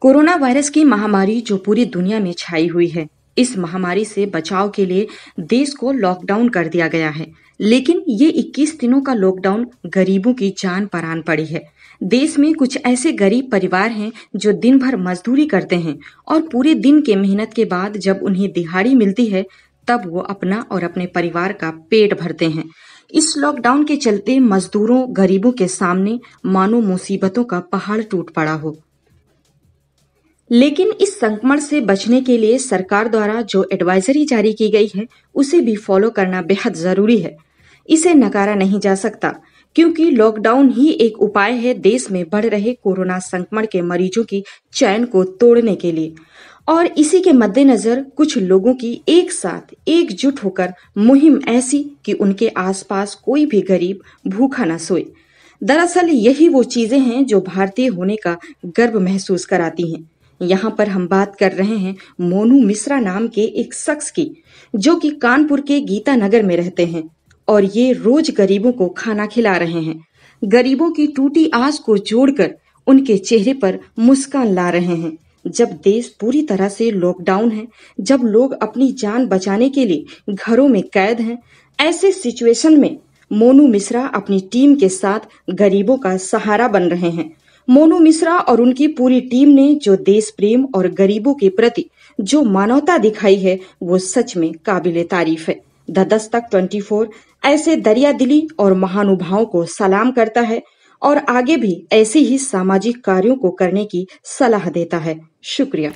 corona virus की महामारी जो पूरी दुनिया में छाई हुई है इस महामारी से बचाव के लिए देश को लॉकडाउन कर दिया गया है लेकिन ये 21 दिनों का लॉकडाउन गरीबों की जान परान पड़ी है देश में कुछ ऐसे गरीब परिवार हैं जो दिन भर मजदूरी करते हैं और पूरे दिन के मेहनत के बाद जब उन्हें दिहाड़ी मिलती है तब वो अपना और अपने परिवार का पेट भरते हैं इस लॉकडाउन के चलते मजदूरों गरीबों के सामने मानो मुसीबतों का पहाड़ टूट पड़ा हो लेकिन इस संक्रमण से बचने के लिए सरकार द्वारा जो एडवाइजरी जारी की गई है उसे भी फॉलो करना बेहद जरूरी है इसे नकारा नहीं जा सकता क्योंकि लॉकडाउन ही एक उपाय है देश में बढ़ रहे कोरोना संक्रमण के मरीजों की चैन को तोड़ने के लिए और इसी के मद्देनजर कुछ लोगों की एक साथ एकजुट होकर मुहिम ऐसी कि उनके आसपास कोई भी गरीब भूखा न सोए दरअसल यही वो चीजें हैं जो भारतीय होने का गर्व महसूस कराती हैं यहाँ पर हम बात कर रहे हैं मोनू मिश्रा नाम के एक शख्स की जो कि कानपुर के गीता नगर में रहते हैं और ये रोज गरीबों को खाना खिला रहे हैं गरीबों की टूटी आस को जोड़कर उनके चेहरे पर मुस्कान ला रहे हैं जब देश पूरी तरह से लॉकडाउन है जब लोग अपनी जान बचाने के लिए घरों में कैद हैं ऐसे सिचुएशन में मोनू मिश्रा अपनी टीम के साथ गरीबों का सहारा बन रहे हैं मोनू मिश्रा और उनकी पूरी टीम ने जो देश प्रेम और गरीबों के प्रति जो मानवता दिखाई है वो सच में काबिल तारीफ है द दस्तक फोर ऐसे दरिया दिली और महानुभाव को सलाम करता है और आगे भी ऐसे ही सामाजिक कार्यों को करने की सलाह देता है शुक्रिया